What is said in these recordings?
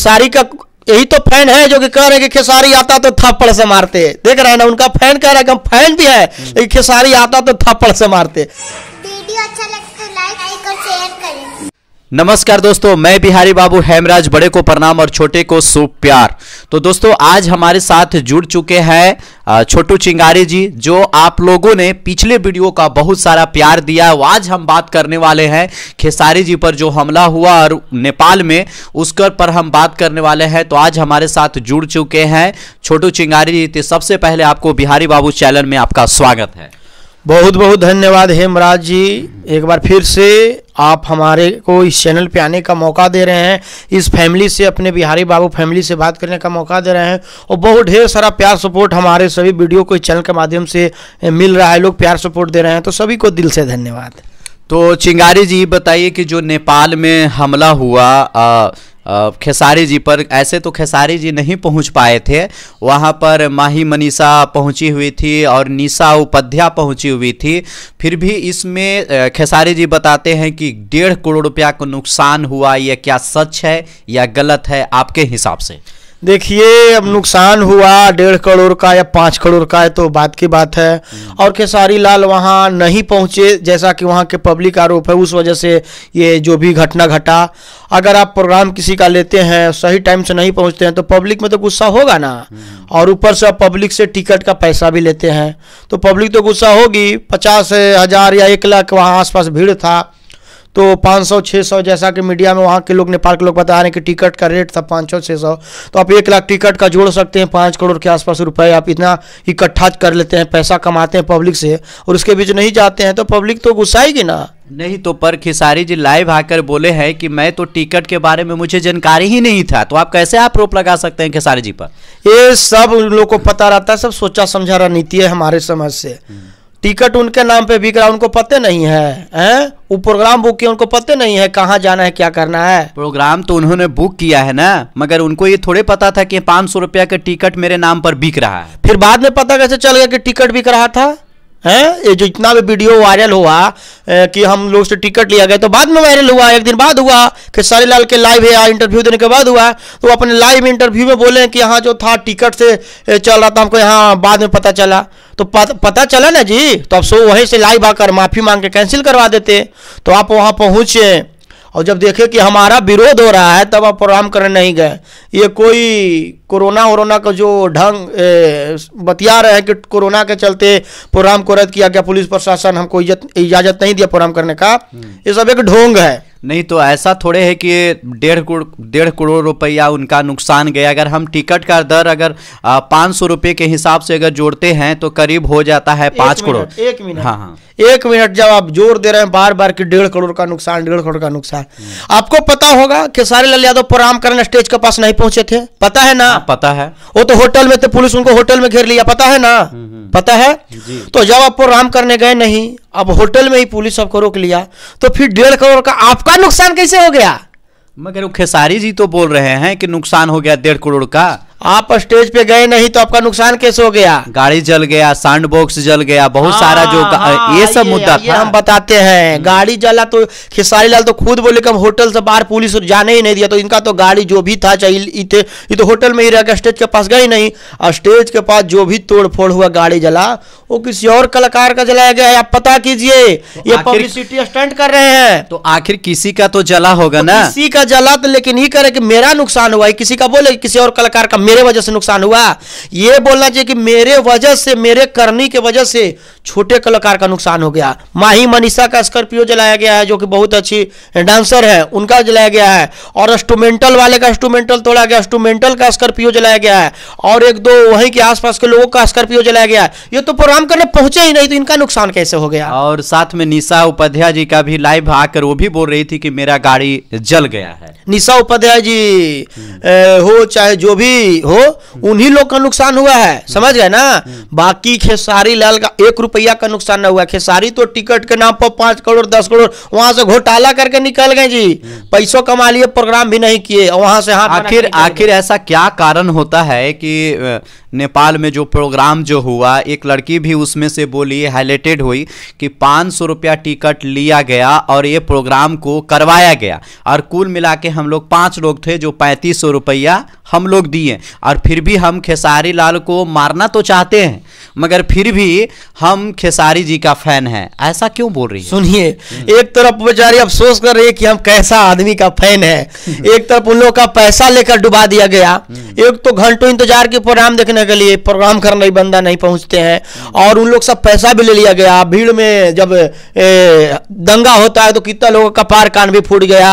खेसारी का यही तो फैन है जो कि कह रहे कि खेसारी आता तो थप्पड़ से मारते देख रहे हैं ना उनका फैन कह रहा है कि हम फैन भी है लेकिन खेसारी आता तो थप्पड़ से मारते वीडियो अच्छा तो लाइक कर शेयर नमस्कार दोस्तों मैं बिहारी बाबू हेमराज बड़े को प्रणाम और छोटे को सुप प्यार तो दोस्तों आज हमारे साथ जुड़ चुके हैं छोटू चिंगारी जी जो आप लोगों ने पिछले वीडियो का बहुत सारा प्यार दिया आज हम बात करने वाले हैं खेसारी जी पर जो हमला हुआ और नेपाल में उस पर हम बात करने वाले हैं तो आज हमारे साथ जुड़ चुके हैं छोटू चिंगारी जी तो सबसे पहले आपको बिहारी बाबू चैनल में आपका स्वागत है बहुत बहुत धन्यवाद हेमराज जी एक बार फिर से आप हमारे को इस चैनल पे आने का मौका दे रहे हैं इस फैमिली से अपने बिहारी बाबू फैमिली से बात करने का मौका दे रहे हैं और बहुत ढेर सारा प्यार सपोर्ट हमारे सभी वीडियो को इस चैनल के माध्यम से मिल रहा है लोग प्यार सपोर्ट दे रहे हैं तो सभी को दिल से धन्यवाद तो चिंगारी जी बताइए कि जो नेपाल में हमला हुआ आ, खेसारी जी पर ऐसे तो खेसारी जी नहीं पहुंच पाए थे वहां पर माही मनीषा पहुंची हुई थी और निशा उपाध्याय पहुंची हुई थी फिर भी इसमें खेसारी जी बताते हैं कि डेढ़ करोड़ रुपया का नुकसान हुआ यह क्या सच है या गलत है आपके हिसाब से देखिए अब नुकसान हुआ डेढ़ करोड़ का या पाँच करोड़ का है तो बात की बात है हम्म। और खेसारी लाल वहाँ नहीं पहुँचे जैसा कि वहाँ के पब्लिक आरोप है उस वजह से ये जो भी घटना घटा अगर आप प्रोग्राम किसी का लेते हैं सही टाइम से नहीं पहुँचते हैं तो पब्लिक में तो गुस्सा होगा ना हम्म। और ऊपर से आप पब्लिक से टिकट का पैसा भी लेते हैं तो पब्लिक तो गुस्सा होगी पचास हज़ार या एक लाख वहाँ आसपास भीड़ था तो 500 600 जैसा कि मीडिया में वहाँ के लोग नेपाल के लोग बता रहे हैं कि टिकट का रेट था 500 600 तो आप एक लाख टिकट का जोड़ सकते हैं पाँच करोड़ के आसपास रुपए आप इतना इकट्ठा कर लेते हैं पैसा कमाते हैं पब्लिक से और उसके बीच नहीं जाते हैं तो पब्लिक तो गुस्साएगी ना नहीं तो पर खिसारी जी लाइव आकर बोले हैं कि मैं तो टिकट के बारे में मुझे जानकारी ही नहीं था तो आप कैसे आप रोप लगा सकते हैं खिसारी जी पर ये सब उन लोग को पता रहता है सब सोचा समझा रणनीति है हमारे समाज से टिकट उनके नाम पे बिक रहा है उनको पते नहीं है हैं वो प्रोग्राम बुक किया उनको पते नहीं है कहाँ जाना है क्या करना है प्रोग्राम तो उन्होंने बुक किया है ना मगर उनको ये थोड़े पता था कि पाँच सौ रुपया का टिकट मेरे नाम पर बिक रहा है फिर बाद में पता कैसे चल गया कि टिकट बिक रहा था है ये जो इतना भी वीडियो वायरल हुआ कि हम लोग से टिकट लिया गया तो बाद में वायरल हुआ एक दिन बाद हुआ कि सारी लाल के लाइव है इंटरव्यू देने के बाद हुआ तो अपने लाइव इंटरव्यू में बोले कि यहाँ जो था टिकट से चल रहा था हमको यहाँ बाद में पता चला तो पता चला ना जी तो आप सो वहीं से लाइव आकर माफ़ी मांग के कैंसिल करवा देते तो आप वहाँ पहुँचे और जब देखे कि हमारा विरोध हो रहा है तब आप प्रोग्राम करने नहीं गए ये कोई कोरोना वोरोना का जो ढंग बतिया रहे हैं कि कोरोना के चलते प्रोग्राम को रद्द किया गया पुलिस प्रशासन हमको इजाज़त नहीं दिया प्रोग्राम करने का हम्म। ये सब एक ढोंग है नहीं तो ऐसा थोड़े है कि डेढ़ करोड़ डेढ़ करोड़ रुपया उनका नुकसान गया अगर हम टिकट का दर अगर पाँच सौ रुपये के हिसाब से अगर जोड़ते हैं तो करीब हो जाता है पाँच करोड़ एक मिनट हाँ हाँ एक मिनट जब आप जोर दे रहे हैं बार बार कि डेढ़ करोड़ का नुकसान डेढ़ करोड़ का नुकसान हम्म। आपको पता होगा खेसारी लाल यादव प्रणाम करने स्टेज के पास नहीं पहुंचे थे पता है ना हाँ, पता है वो तो होटल में थे पुलिस उनको होटल में घेर लिया पता है ना हम्म। पता है तो जब आपको राम करने गए नहीं अब होटल में ही पुलिस सबको रोक लिया तो फिर डेढ़ करोड़ का आपका नुकसान कैसे हो गया मगर खेसारी जी तो बोल रहे हैं कि नुकसान हो गया डेढ़ करोड़ का आप स्टेज पे गए नहीं तो आपका नुकसान कैसे हो गया गाड़ी जल गया साउंड बॉक्स जल गया बहुत आ, सारा जो आ, हाँ, हाँ, ये सब मुद्दा था हम बताते हैं हम्म। गाड़ी जला तो खेसारी लाल तो खुद बोले कि हम होटल से बाहर पुलिस जाने ही नहीं दिया तो इनका तो गाड़ी जो भी था चाहे ये तो होटल में ही रह गया स्टेज के पास गए नहीं और स्टेज के पास जो भी तोड़ हुआ गाड़ी जला वो किसी और कलाकार का जलाया गया आप पता कीजिए तो ये पब्लिसिटी स्टंट कर रहे हैं तो आखिर किसी का तो जला होगा तो ना किसी का जला तो लेकिन ये करे की मेरा नुकसान हुआ किसी का बोले किसी और कलाकार का मेरे वजह से नुकसान हुआ ये बोलना चाहिए कि मेरे वजह से मेरे करनी के वजह से छोटे कलाकार का नुकसान हो गया माही मनीषा का स्कॉर्पियो जलाया गया है जो कि बहुत अच्छी डांसर है उनका जलाया गया है और इंस्ट्रूमेंटल वाले का इंस्ट्रूमेंटल तोड़ा गया इंस्ट्रूमेंटल का स्कॉर्पियो जलाया गया है और एक दो वहीं के आसपास के लोगों का स्कॉर्पियो जलाया गया है ये तो प्रोग्राम करने पहुंचे ही नहीं तो इनका नुकसान कैसे हो गया और साथ में निशा उपाध्याय जी का भी लाइव आकर वो भी बोल रही थी कि मेरा गाड़ी जल गया है निशा उपाध्याय जी हो चाहे जो भी हो उन्हीं लोग का नुकसान हुआ है समझ गए ना बाकी खेसारी लाल का एक रुपया का नुकसान ना हुआ खेसारी तो टिकट के नाम पर पांच करोड़ दस करोड़ वहां से घोटाला करके निकल गए जी पैसों कमा लिए प्रोग्राम भी नहीं किए वहां से हाथ आखिर आखिर ऐसा क्या कारण होता है कि नेपाल में जो प्रोग्राम जो हुआ एक लड़की भी उसमें से बोली हाईलाइटेड हुई कि पाँच सौ रुपया टिकट लिया गया और ये प्रोग्राम को करवाया गया और कुल मिला के हम लोग पाँच लोग थे जो पैंतीस सौ रुपया हम लोग दिए और फिर भी हम खेसारी लाल को मारना तो चाहते हैं मगर फिर भी हम खेसारी जी का फैन है ऐसा क्यों बोल रही है सुनिए हम्म। एक तरफ बेचारी अफसोस कर रही है कि हम कैसा आदमी का फैन है हम्म। एक तरफ उन लोगों का पैसा लेकर डुबा दिया गया हम्म। एक तो घंटों इंतजार के प्रोग्राम देखने के लिए प्रोग्राम करने बंदा नहीं पहुंचते हैं और उन लोग सब पैसा भी ले लिया गया भीड़ में जब ए, दंगा होता है तो कितना लोगों का पार कान भी फूट गया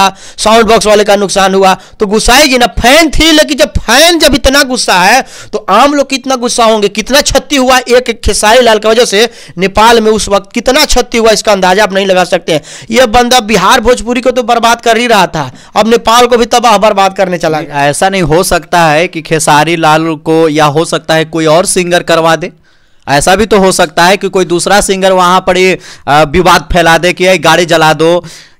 साउंड बॉक्स वाले का नुकसान हुआ तो गुस्साई जी ना फैन थी लेकिन जब फैन जब इतना गुस्सा है तो आम लोग कितना गुस्सा होंगे कितना क्षति हुआ एक एक लाल की वजह से नेपाल में उस वक्त कितना क्षति हुआ इसका अंदाजा आप नहीं लगा सकते हैं यह बंदा बिहार भोजपुरी को तो बर्बाद कर ही रहा था अब नेपाल को भी तबाह बर्बाद करने चला गया ऐसा नहीं हो सकता है कि खेसारी लाल को या हो सकता है कोई और सिंगर करवा दे ऐसा भी तो हो सकता है कि कोई दूसरा सिंगर वहां पर ये विवाद फैला दे कि गाड़ी जला दो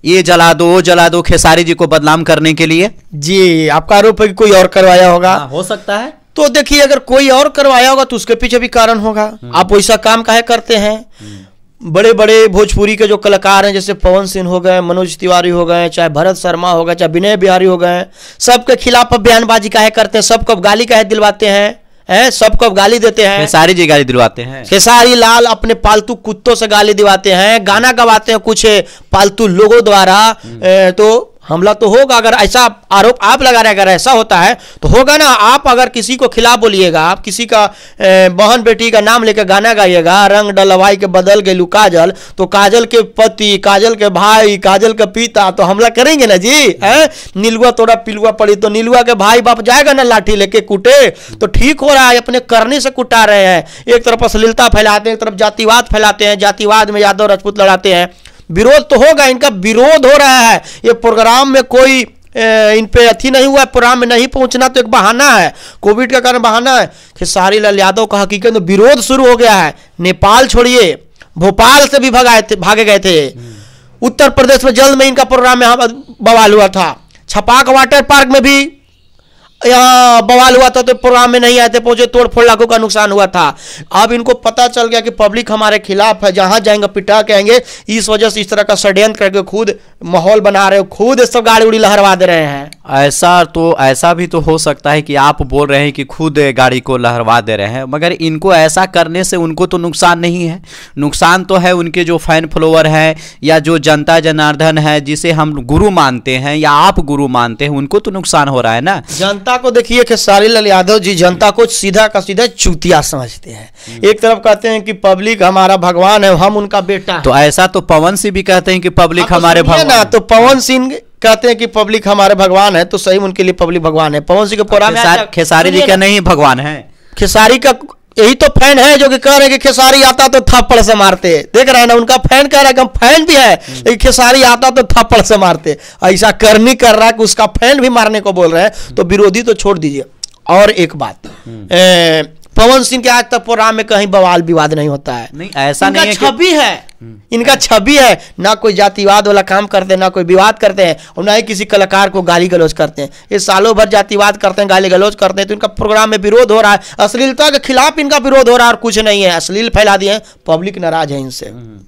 ये जला दो वो जला दो खेसारी जी को बदनाम करने के लिए जी आपका आरोप है कि कोई और करवाया होगा आ, हाँ, हो सकता है तो देखिए अगर कोई और करवाया होगा तो उसके पीछे भी कारण होगा हम्म। आप वैसा काम काहे करते हैं हम्म। बड़े बड़े भोजपुरी के जो कलाकार हैं जैसे पवन सिंह हो गए मनोज तिवारी हो गए चाहे भरत शर्मा हो गए चाहे विनय बिहारी हो गए सबके खिलाफ अब बयानबाजी काहे करते हैं सबको गाली काहे दिलवाते हैं है सबको गाली देते हैं खेसारी जी गाली दिलवाते हैं खेसारी लाल अपने पालतू कुत्तों से गाली दिलवाते हैं गाना गवाते हैं कुछ पालतू लोगों द्वारा हम्म। तो हमला तो होगा अगर ऐसा आरोप आप लगा रहे अगर ऐसा होता है तो होगा ना आप अगर किसी को खिलाफ बोलिएगा आप किसी का बहन बेटी का नाम लेकर गाना गाइएगा रंग डलवाई के बदल गई काजल तो काजल के पति काजल के भाई काजल के पिता तो हमला करेंगे ना जी है नीलुआ तोड़ा पिलुआ पड़ी तो नीलुआ के भाई बाप जाएगा ना लाठी लेके कूटे तो ठीक हो रहा है अपने करने से कुटा रहे हैं एक तरफ अश्लीलता फैलाते हैं एक तरफ जातिवाद फैलाते हैं जातिवाद में यादव राजपूत लड़ाते हैं विरोध तो होगा इनका विरोध हो रहा है ये प्रोग्राम में कोई इन पे अथी नहीं हुआ है प्रोग्राम में नहीं पहुंचना तो एक बहाना है कोविड का कारण बहाना है खेसारी लाल यादव का हकीकत तो विरोध शुरू हो गया है नेपाल छोड़िए भोपाल से भी भगाए थे भागे गए थे हम्म। उत्तर प्रदेश में जल्द में इनका प्रोग्राम यहाँ बवाल हुआ था छपाक वाटर पार्क में भी या बवाल हुआ था तो प्रोग्राम में नहीं आए थे पहुंचे तोड़फोड़ लाखों का नुकसान हुआ था अब इनको पता चल गया कि पब्लिक हमारे खिलाफ है जहां जाएंगे पिटा के आएंगे इस वजह से इस तरह का षड्यंत्र करके खुद माहौल बना रहे हो खुद सब गाड़ी उड़ी लहरवा दे रहे हैं ऐसा तो ऐसा भी तो हो सकता है कि आप बोल रहे हैं कि खुद गाड़ी को लहरवा दे रहे हैं मगर इनको ऐसा करने से उनको तो नुकसान नहीं है नुकसान तो है उनके जो फैन फॉलोअर हैं या जो जनता जनार्दन है जिसे हम गुरु मानते हैं या आप गुरु मानते हैं उनको तो नुकसान हो रहा है ना जनता को देखिए खेसारी लाल यादव जी जनता को सीधा का सीधा चूतिया समझते हैं हम्म। एक तरफ कहते हैं कि पब्लिक हमारा भगवान है हम उनका बेटा तो ऐसा तो पवन सिंह भी कहते हैं कि पब्लिक तो हमारे भगवान ना तो पवन सिंह कहते हैं कि पब्लिक हमारे भगवान है तो सही उनके लिए पब्लिक भगवान है पवन सिंह के पौरा अच्छा, अच्छा, खेसारी जी का नहीं भगवान है खेसारी का यही तो फैन है जो कि कह रहे हैं कि खेसारी आता तो थप्पड़ से मारते देख रहे हैं ना उनका फैन कह रहा है कि हम फैन भी है हम्म। लेकिन खेसारी आता तो थप्पड़ से मारते ऐसा कर नहीं कर रहा है कि उसका फैन भी मारने को बोल रहे हैं तो हम्म। विरोधी तो छोड़ दीजिए और एक बात हम्म। पवन सिंह के आज तक प्रोग्राम में कहीं बवाल विवाद नहीं होता है नहीं ऐसा नहीं छवि है इनका छवि है ना कोई जातिवाद वाला काम करते हैं ना कोई विवाद करते हैं और ना ही किसी कलाकार को गाली गलौज करते हैं ये सालों भर जातिवाद करते हैं गाली गलौज करते हैं तो इनका प्रोग्राम में विरोध हो रहा है अश्लीलता के खिलाफ इनका विरोध हो रहा है और कुछ नहीं है अश्लील फैला दिए पब्लिक नाराज है इनसे हम्म।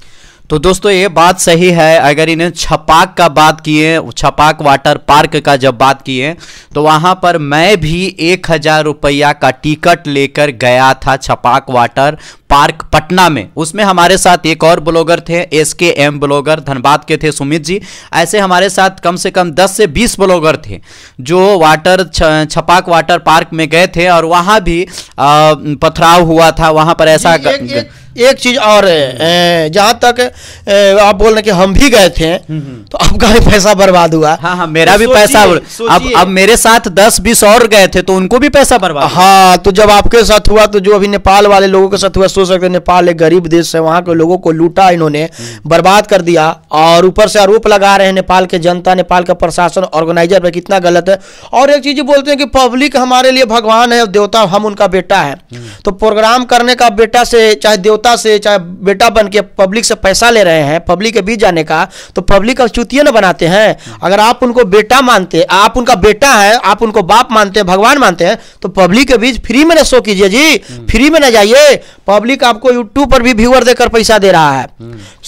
तो दोस्तों ये बात सही है अगर इन्हें छपाक का बात किए छपाक वाटर पार्क का जब बात किए तो वहाँ पर मैं भी एक हज़ार रुपया का टिकट लेकर गया था छपाक वाटर पार्क पटना में उसमें हमारे साथ एक और ब्लॉगर थे एस के एम ब्लॉगर धनबाद के थे सुमित जी ऐसे हमारे साथ कम से कम 10 से 20 ब्लॉगर थे जो वाटर छपाक वाटर पार्क में गए थे और वहाँ भी पथराव हुआ था वहाँ पर ऐसा ये, ये, ये, एक चीज और जहां हम्म। जहाँ तक आप बोल रहे कि हम भी गए थे हम्म, हम्म। तो आपका भी पैसा बर्बाद हुआ हाँ हाँ मेरा तो भी पैसा अब अब मेरे साथ दस बीस और गए थे तो उनको भी पैसा बर्बाद हाँ तो जब आपके साथ हुआ तो जो अभी नेपाल वाले लोगों के साथ हुआ सोच सकते नेपाल एक गरीब देश है वहाँ के लोगों को लूटा इन्होंने बर्बाद कर दिया और ऊपर से आरोप लगा रहे हैं नेपाल के जनता नेपाल का प्रशासन ऑर्गेनाइजर पर कितना गलत है और एक चीज बोलते हैं कि पब्लिक हमारे लिए भगवान है देवता हम उनका बेटा है तो प्रोग्राम करने का बेटा से चाहे देवता देवता से चाहे बेटा बन के पब्लिक से पैसा ले रहे हैं पब्लिक के बीच जाने का तो पब्लिक का चुतिया न बनाते हैं अगर आप उनको बेटा मानते आप उनका बेटा है आप उनको बाप मानते हैं भगवान मानते हैं तो पब्लिक के बीच फ्री में न शो कीजिए जी फ्री हम्म। में न जाइए पब्लिक आपको यूट्यूब पर भी व्यूअर देकर पैसा दे रहा है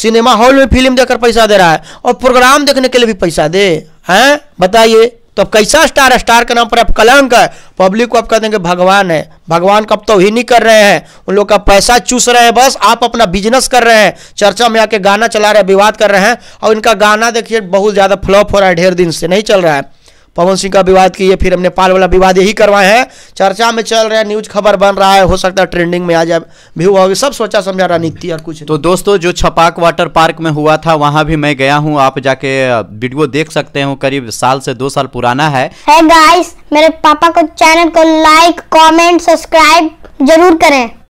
सिनेमा हम्म। हॉल में फिल्म देकर पैसा दे रहा है और प्रोग्राम देखने के लिए भी पैसा दे हैं बताइए तो अब कैसा स्टार स्टार के नाम पर आप कलंक है पब्लिक को आप कह देंगे भगवान है भगवान कब तो ही नहीं कर रहे हैं उन लोग का पैसा चूस रहे हैं बस आप अपना बिजनेस कर रहे हैं चर्चा में आके गाना चला रहे हैं विवाद कर रहे हैं और इनका गाना देखिए बहुत ज़्यादा फ्लॉप हो रहा है ढेर दिन से नहीं चल रहा है पवन सिंह का विवाद किए फिर हमने पाल वाला विवाद यही करवाए हैं चर्चा में चल रहा है न्यूज खबर बन रहा है हो सकता है ट्रेंडिंग में आ जाए व्यू होगी सब सोचा समझा रणनीति और कुछ तो दोस्तों जो छपाक वाटर पार्क में हुआ था वहाँ भी मैं गया हूँ आप जाके वीडियो देख सकते हो करीब साल से दो साल पुराना है hey guys, मेरे पापा को चैनल को लाइक कॉमेंट सब्सक्राइब जरूर करें